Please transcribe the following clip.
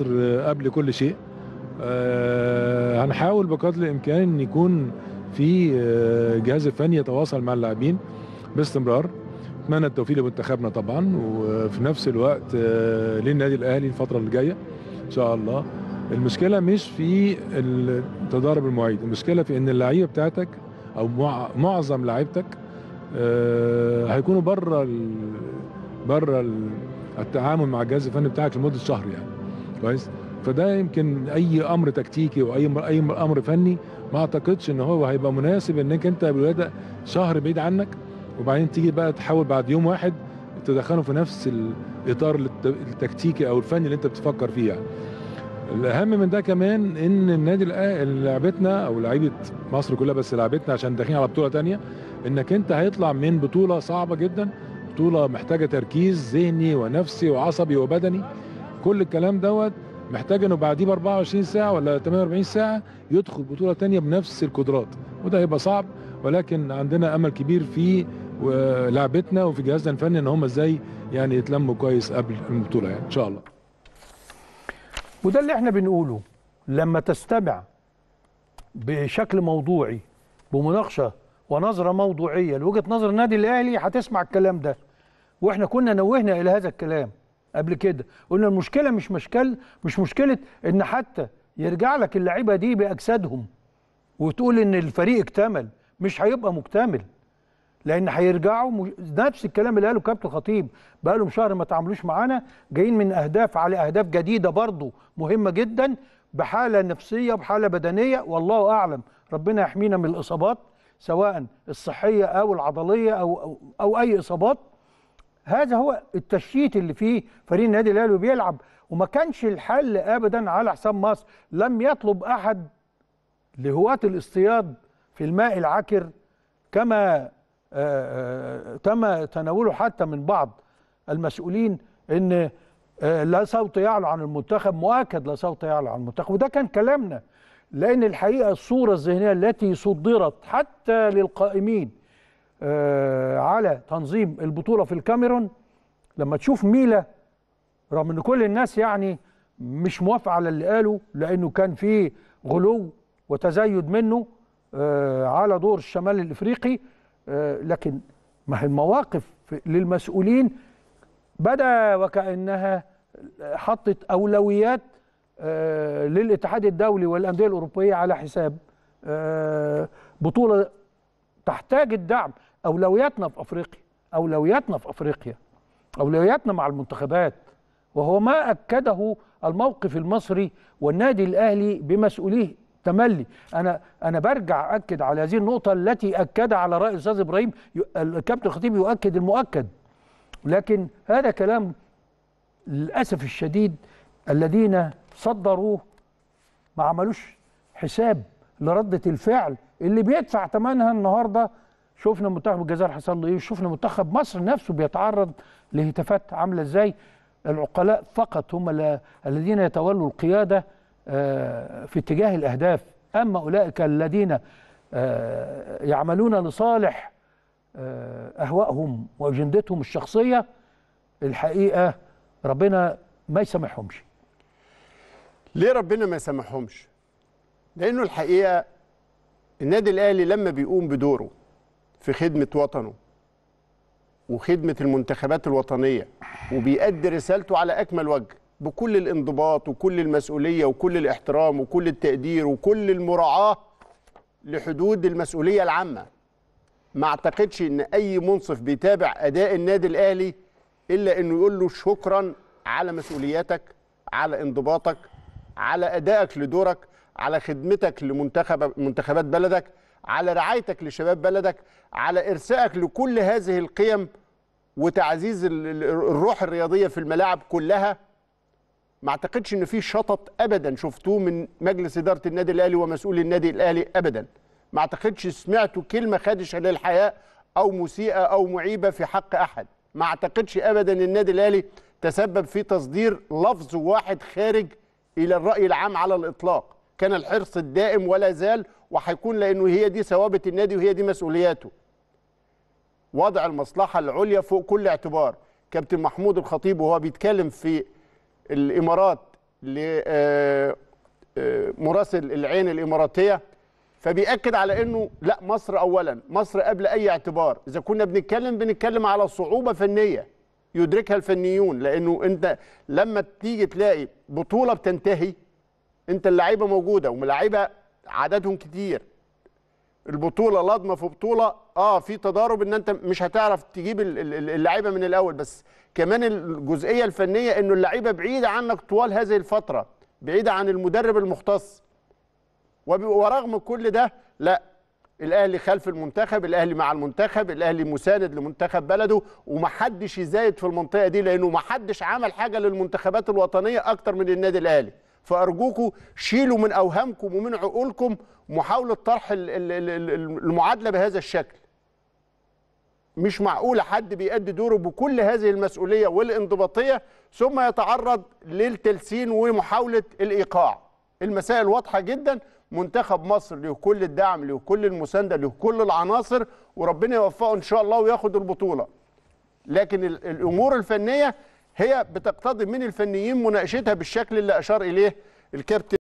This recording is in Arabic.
مصر قبل كل شيء آه، هنحاول بقدر الامكان ان يكون في آه، جهاز فني يتواصل مع اللاعبين باستمرار اتمنى التوفيق لمنتخبنا طبعا وفي نفس الوقت آه، للنادي الاهلي الفتره اللي جايه ان شاء الله المشكله مش في تضارب المواعيد المشكله في ان اللعيبه بتاعتك او معظم لعيبتك هيكونوا بره بره التعامل مع الجهاز الفني بتاعك لمده شهر يعني كويس فده يمكن اي امر تكتيكي واي اي امر فني ما اعتقدش ان هو هيبقى مناسب انك انت بدأ شهر بعيد عنك وبعدين تيجي بقى تحاول بعد يوم واحد تدخله في نفس الاطار التكتيكي او الفني اللي انت بتفكر فيه يعني. الاهم من ده كمان ان النادي لعبتنا او لعيبه مصر كلها بس لعبتنا عشان داخلين على بطوله تانية انك انت هيطلع من بطوله صعبه جدا بطوله محتاجه تركيز ذهني ونفسي وعصبي وبدني كل الكلام دوت محتاج انه بعديه ب 24 ساعه ولا 48 ساعه يدخل بطوله ثانيه بنفس القدرات وده هيبقى صعب ولكن عندنا امل كبير في آه، لعبتنا وفي جهازنا الفني ان هم ازاي يعني يتلموا كويس قبل البطوله يعني ان شاء الله. وده اللي احنا بنقوله لما تستمع بشكل موضوعي بمناقشه ونظره موضوعيه لوجهه نظر النادي الاهلي هتسمع الكلام ده واحنا كنا نوهنا الى هذا الكلام قبل كده قلنا المشكله مش مشكل مش مشكله ان حتى يرجع لك اللعيبه دي باجسادهم وتقول ان الفريق اكتمل مش هيبقى مكتمل لان هيرجعوا نفس الكلام اللي قاله كابتن خطيب بقى لهم شهر ما تعاملوش معانا جايين من اهداف على اهداف جديده برضه مهمه جدا بحاله نفسيه بحاله بدنيه والله اعلم ربنا يحمينا من الاصابات سواء الصحيه او العضليه او او, أو اي اصابات هذا هو التشييت اللي فيه فريق النادي الاهلي بيلعب وما كانش الحل ابدا على حساب مصر لم يطلب احد لهواة الاصطياد في الماء العكر كما آه، آه، تم تناوله حتى من بعض المسؤولين ان آه، لا صوت يعلو عن المنتخب مؤكد لا صوت يعلو عن المنتخب وده كان كلامنا لان الحقيقه الصوره الذهنيه التي صدرت حتى للقائمين آه، على تنظيم البطوله في الكاميرون لما تشوف ميلا رغم ان كل الناس يعني مش موافقه على اللي قاله لانه كان فيه غلو وتزايد منه آه، على دور الشمال الافريقي آه، لكن ما هي المواقف للمسؤولين بدا وكانها حطت اولويات للاتحاد الدولي والانديه الاوروبيه على حساب بطوله تحتاج الدعم اولوياتنا في افريقيا اولوياتنا في افريقيا اولوياتنا مع المنتخبات وهو ما اكده الموقف المصري والنادي الاهلي بمسؤوليه تملي انا انا برجع اكد على هذه النقطه التي اكد على راي الاستاذ ابراهيم الكابتن الخطيب يؤكد المؤكد لكن هذا كلام للاسف الشديد الذين صدروه ما عملوش حساب لردة الفعل اللي بيدفع ثمنها النهارده شفنا منتخب الجزائر حصل له ايه وشفنا منتخب مصر نفسه بيتعرض لهتافات عامله ازاي العقلاء فقط هم الذين يتولوا القياده آه، في اتجاه الاهداف اما اولئك الذين آه، يعملون لصالح آه، اهوائهم واجندتهم الشخصيه الحقيقه ربنا ما يسامحهمش ليه ربنا ما يسامحهمش لانه الحقيقه النادي الاهلي لما بيقوم بدوره في خدمه وطنه وخدمه المنتخبات الوطنيه وبيأدي رسالته على اكمل وجه بكل الانضباط وكل المسؤوليه وكل الاحترام وكل التقدير وكل المراعاه لحدود المسؤوليه العامه ما اعتقدش ان اي منصف بيتابع اداء النادي الاهلي الا انه يقول له شكرا على مسؤولياتك على انضباطك على ادائك لدورك على خدمتك لمنتخب منتخبات بلدك على رعايتك لشباب بلدك على إرسائك لكل هذه القيم وتعزيز الروح الرياضية في الملاعب كلها ما اعتقدش ان في شطط ابدا شفتوه من مجلس اداره النادي الاهلي ومسؤول النادي الاهلي ابدا ما اعتقدش سمعتوا كلمه خادشه للحياه او مسيئه او معيبه في حق احد ما اعتقدش ابدا النادي الاهلي تسبب في تصدير لفظ واحد خارج الى الراي العام على الاطلاق كان الحرص الدائم ولا زال وهيكون لانه هي دي ثوابت النادي وهي دي مسؤولياته وضع المصلحه العليا فوق كل اعتبار كابتن محمود الخطيب وهو بيتكلم في الامارات لمراسل آه، آه، العين الاماراتيه فبيأكد على انه لا مصر اولا مصر قبل اي اعتبار اذا كنا بنتكلم بنتكلم على صعوبه فنيه يدركها الفنيون لانه انت لما تيجي تلاقي بطوله بتنتهي انت اللعيبه موجوده واللعيبه عددهم كتير البطوله لضمه في بطوله اه في تضارب ان انت مش هتعرف تجيب اللعيبه من الاول بس كمان الجزئيه الفنيه انه اللعيبه بعيده عنك طوال هذه الفتره بعيده عن المدرب المختص ورغم كل ده لا الاهلي خلف المنتخب الاهلي مع المنتخب الاهلي مساند لمنتخب بلده ومحدش يزايد في المنطقه دي لانه محدش عمل حاجه للمنتخبات الوطنيه اكتر من النادي الاهلي فارجوكم شيلوا من اوهامكم ومن عقولكم محاوله طرح المعادله بهذا الشكل مش معقوله حد بيأدي دوره بكل هذه المسؤوليه والانضباطيه ثم يتعرض للتلسين ومحاوله الايقاع المسائل واضحه جدا منتخب مصر له كل الدعم له كل المسانده له كل العناصر وربنا يوفقه ان شاء الله وياخد البطوله لكن الامور الفنيه هي بتقتضي من الفنيين مناقشتها بالشكل اللي أشار إليه الكابتن